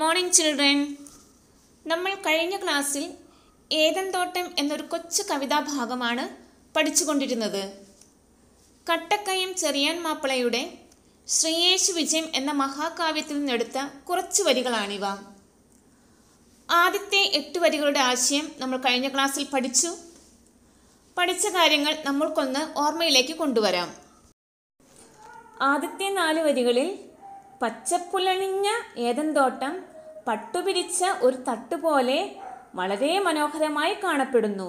morning children നമ്മൾ കഴിഞ്ഞ ക്ലാസ്സിൽ ഏതൻ തോട്ടം എന്നൊരു കൊച്ചു കവിതാഭാഗമാണ് പഠിച്ചുകൊണ്ടിരുന്നത് കട്ടക്കയം ചെറിയാൻ മാപ്പിളയുടെ ശ്രീയേശു വിജയം എന്ന മഹാകാവ്യത്തിൽ നിന്നെടുത്ത കുറച്ച് വരികളാണിവ ആദ്യത്തെ എട്ട് വരികളുടെ ആശയം നമ്മൾ കഴിഞ്ഞ ക്ലാസ്സിൽ പഠിച്ചു പഠിച്ച കാര്യങ്ങൾ നമ്മൾക്കൊന്ന് ഓർമ്മയിലേക്ക് കൊണ്ടുവരാം ആദ്യത്തെ നാല് വരികളിൽ പച്ചപ്പുലണിഞ്ഞ തോട്ടം പട്ടുപിരിച്ച ഒരു തട്ടുപോലെ വളരെ മനോഹരമായി കാണപ്പെടുന്നു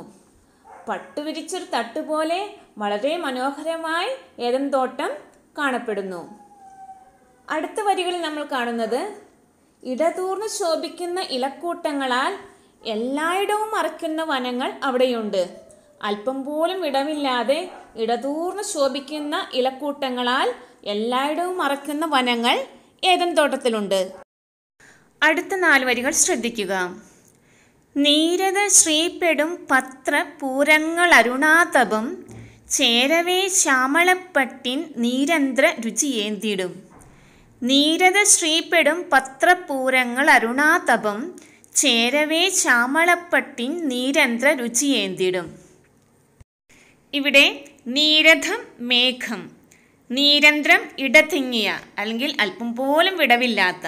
പട്ടുപിരിച്ചൊരു തട്ടുപോലെ വളരെ മനോഹരമായി ഏതം തോട്ടം കാണപ്പെടുന്നു അടുത്ത വരികളിൽ നമ്മൾ കാണുന്നത് ഇടതൂർന്ന് ശോഭിക്കുന്ന ഇലക്കൂട്ടങ്ങളാൽ എല്ലായിടവും മറയ്ക്കുന്ന വനങ്ങൾ അവിടെയുണ്ട് അല്പം പോലും ഇടമില്ലാതെ ഇടതൂർന്ന് ശോഭിക്കുന്ന ഇലക്കൂട്ടങ്ങളാൽ എല്ലായിടവും മറയ്ക്കുന്ന വനങ്ങൾ ഏതം തോട്ടത്തിലുണ്ട് അടുത്ത നാല് വരികൾ ശ്രദ്ധിക്കുക നീരത ശ്രീപ്പെടും പത്ര പൂരങ്ങൾ അരുണാതപം ചേരവേ ശ്യാമളപ്പട്ടിൻ നീരന്ത്ര രുചിയേന്തിടും നീരത ശ്രീപ്പെടും പത്രപൂരങ്ങൾ അരുണാതപം ചേരവേ ശ്യാമളപ്പട്ടിൻ നീരന്ത്ര രുചിയേന്തിടും ഇവിടെ നീരഥം മേഘം നീരന്ത്രം ഇടതിങ്ങിയ അല്ലെങ്കിൽ അല്പം പോലും വിടവില്ലാത്ത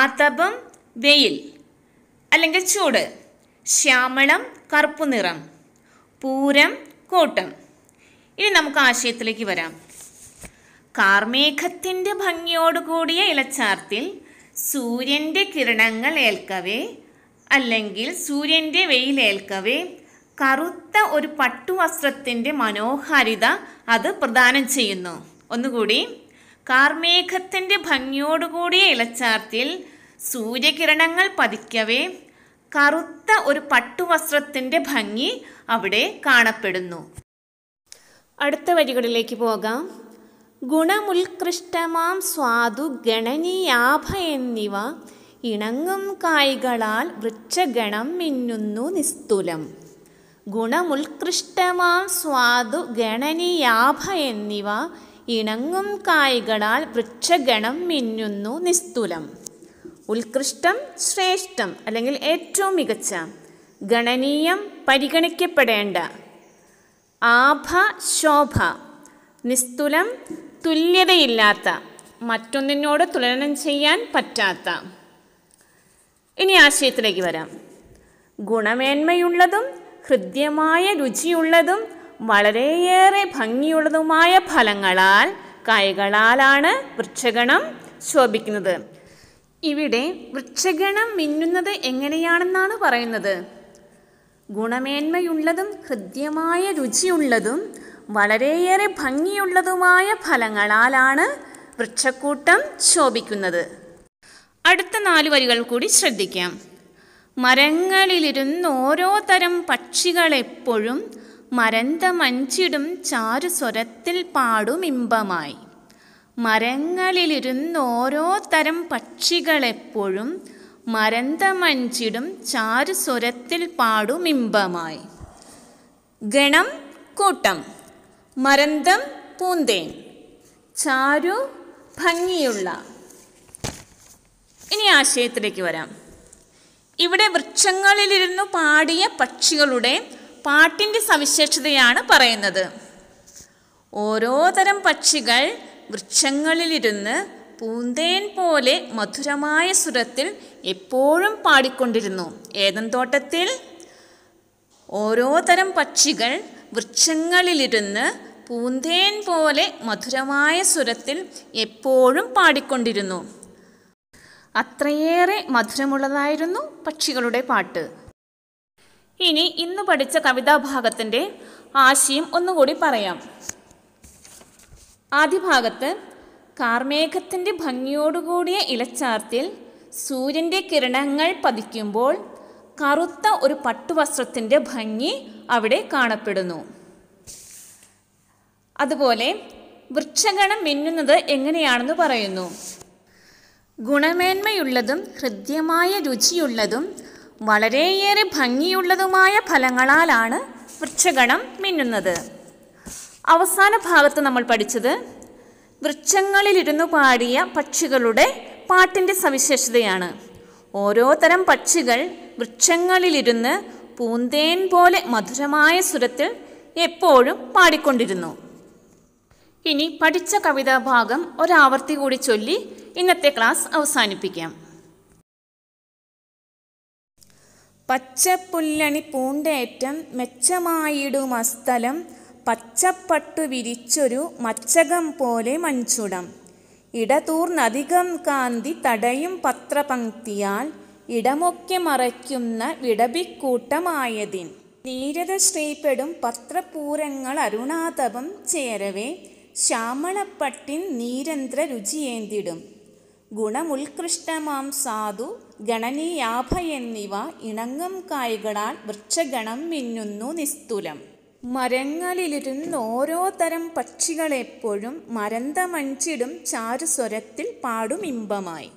ആതപം വെയിൽ അല്ലെങ്കിൽ ചൂട് ശ്യാമളം കറുപ്പു നിറം പൂരം കോട്ടം ഇനി നമുക്ക് ആശയത്തിലേക്ക് വരാം കാർമേഘത്തിൻ്റെ ഭംഗിയോടുകൂടിയ ഇലച്ചാർത്തിൽ സൂര്യൻ്റെ കിരണങ്ങൾ ഏൽക്കവേ അല്ലെങ്കിൽ സൂര്യൻ്റെ വെയിലേൽക്കവേ കറുത്ത ഒരു പട്ടുവസ്ത്രത്തിൻ്റെ മനോഹാരിത അത് പ്രദാനം ചെയ്യുന്നു ഒന്നുകൂടി കാർമേഘത്തിൻ്റെ ഭംഗിയോടുകൂടിയ ഇലച്ചാർത്തിൽ സൂര്യകിരണങ്ങൾ പതിക്കവേ കറുത്ത ഒരു പട്ടുവസ്ത്രത്തിൻ്റെ ഭംഗി അവിടെ കാണപ്പെടുന്നു അടുത്ത വരികളിലേക്ക് പോകാം ഗുണമുൽകൃഷ്ടമാം സ്വാദു ഗണനീയാഭ എന്നിവ ഇണങ്ങും കായ്കളാൽ വൃക്ഷഗണം മിന്നുന്നു നിസ്തുലം ഗുണമുൽകൃഷ്ടമാം സ്വാദു ഗണനീയാഭ എന്നിവ ഇണങ്ങും കായ്കളാൽ വൃക്ഷഗണം മിന്നുന്നു നിസ്തുലം ഉത്കൃഷ്ടം ശ്രേഷ്ഠം അല്ലെങ്കിൽ ഏറ്റവും മികച്ച ഗണനീയം പരിഗണിക്കപ്പെടേണ്ട ആഭ ശോഭ നിസ്തുലം തുല്യതയില്ലാത്ത മറ്റൊന്നിനോട് തുലനം ചെയ്യാൻ പറ്റാത്ത ഇനി ആശയത്തിലേക്ക് വരാം ഗുണമേന്മയുള്ളതും ഹൃദ്യമായ രുചിയുള്ളതും വളരെയേറെ ഭംഗിയുള്ളതുമായ ഫലങ്ങളാൽ കായകളാലാണ് വൃക്ഷഗണം ശോഭിക്കുന്നത് ഇവിടെ വൃക്ഷഗണം മിന്നുന്നത് എങ്ങനെയാണെന്നാണ് പറയുന്നത് ഗുണമേന്മയുള്ളതും ഹൃദ്യമായ രുചിയുള്ളതും വളരെയേറെ ഭംഗിയുള്ളതുമായ ഫലങ്ങളാലാണ് വൃക്ഷക്കൂട്ടം ശോഭിക്കുന്നത് അടുത്ത നാല് വരികൾ കൂടി ശ്രദ്ധിക്കാം മരങ്ങളിലിരുന്ന് ഓരോ തരം പക്ഷികളെപ്പോഴും മരന്ത മഞ്ചിടും ചാരു സ്വരത്തിൽ പാടുമിമ്പമായി ഓരോ തരം പക്ഷികളെപ്പോഴും മരന്ത മഞ്ചിടും ചാരു സ്വരത്തിൽ പാടുമിമ്പമായി ഗണം കൂട്ടം മരന്തം പൂന്തേൻ ചാരു ഭംഗിയുള്ള ഇനി ആശയത്തിലേക്ക് വരാം ഇവിടെ വൃക്ഷങ്ങളിലിരുന്നു പാടിയ പക്ഷികളുടെ പാട്ടിൻ്റെ സവിശേഷതയാണ് പറയുന്നത് ഓരോ തരം പക്ഷികൾ വൃക്ഷങ്ങളിലിരുന്ന് പൂന്തേൻ പോലെ മധുരമായ സുരത്തിൽ എപ്പോഴും പാടിക്കൊണ്ടിരുന്നു ഏതം തോട്ടത്തിൽ ഓരോ തരം പക്ഷികൾ വൃക്ഷങ്ങളിലിരുന്ന് പൂന്തേൻ പോലെ മധുരമായ സ്വരത്തിൽ എപ്പോഴും പാടിക്കൊണ്ടിരുന്നു അത്രയേറെ മധുരമുള്ളതായിരുന്നു പക്ഷികളുടെ പാട്ട് ഇനി ഇന്ന് പഠിച്ച കവിതാഭാഗത്തിൻ്റെ ആശയം ഒന്നുകൂടി പറയാം ആദ്യ ഭാഗത്ത് കാർമേഘത്തിൻ്റെ ഭംഗിയോടുകൂടിയ ഇലച്ചാർത്തിൽ സൂര്യൻ്റെ കിരണങ്ങൾ പതിക്കുമ്പോൾ കറുത്ത ഒരു പട്ടുവസ്ത്രത്തിൻ്റെ ഭംഗി അവിടെ കാണപ്പെടുന്നു അതുപോലെ വൃക്ഷഗണം മിന്നുന്നത് എങ്ങനെയാണെന്ന് പറയുന്നു ഗുണമേന്മയുള്ളതും ഹൃദ്യമായ രുചിയുള്ളതും വളരെയേറെ ഭംഗിയുള്ളതുമായ ഫലങ്ങളാലാണ് വൃക്ഷഗണം മിന്നുന്നത് അവസാന ഭാഗത്ത് നമ്മൾ പഠിച്ചത് വൃക്ഷങ്ങളിലിരുന്നു പാടിയ പക്ഷികളുടെ പാട്ടിൻ്റെ സവിശേഷതയാണ് ഓരോ തരം പക്ഷികൾ വൃക്ഷങ്ങളിലിരുന്ന് പൂന്തേൻ പോലെ മധുരമായ സ്വരത്തിൽ എപ്പോഴും പാടിക്കൊണ്ടിരുന്നു ഇനി പഠിച്ച കവിതാഭാഗം ഒരാവർത്തി കൂടി ചൊല്ലി ഇന്നത്തെ ക്ലാസ് അവസാനിപ്പിക്കാം പച്ചപ്പുല്ലണി പൂണ്ടേറ്റം അസ്ഥലം പച്ചപ്പട്ടു വിരിച്ചൊരു മച്ചകം പോലെ മഞ്ചുടം ഇടതൂർന്നധികം കാന്തി തടയും പത്രപങ്ക്തിയാൽ ഇടമൊക്കെ മറയ്ക്കുന്ന വിടപിക്കൂട്ടമായതിൻ നീരത ശ്രീപ്പെടും പത്രപൂരങ്ങൾ അരുണാതപം ചേരവേ ശ്യാമളപ്പട്ടിൻ നീരന്ത്ര രുചിയേന്തിടും ഗുണമുൽകൃഷ്ടമാം സാധു ഗണനീയാഭ എന്നിവ ഇണങ്ങം കായ്കളാൽ വൃക്ഷഗണം മിന്നുന്നു നിസ്തുലം മരങ്ങളിലിരുന്ന് ഓരോ തരം പക്ഷികളെപ്പോഴും മരന്തമഞ്ചിടും ചാരുസ്വരത്തിൽ പാടും ഇമ്പമായി